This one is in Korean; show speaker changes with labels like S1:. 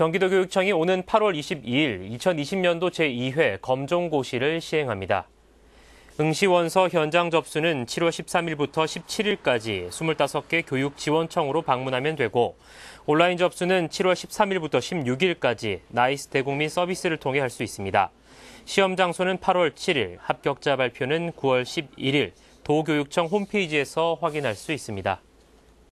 S1: 경기도교육청이 오는 8월 22일 2020년도 제2회 검정고시를 시행합니다. 응시원서 현장 접수는 7월 13일부터 17일까지 25개 교육지원청으로 방문하면 되고 온라인 접수는 7월 13일부터 16일까지 나이스 대국민 서비스를 통해 할 수 있습니다. 시험 장소는 8월 7일, 합격자 발표는 9월 11일 도교육청 홈페이지에서 확인할 수 있습니다.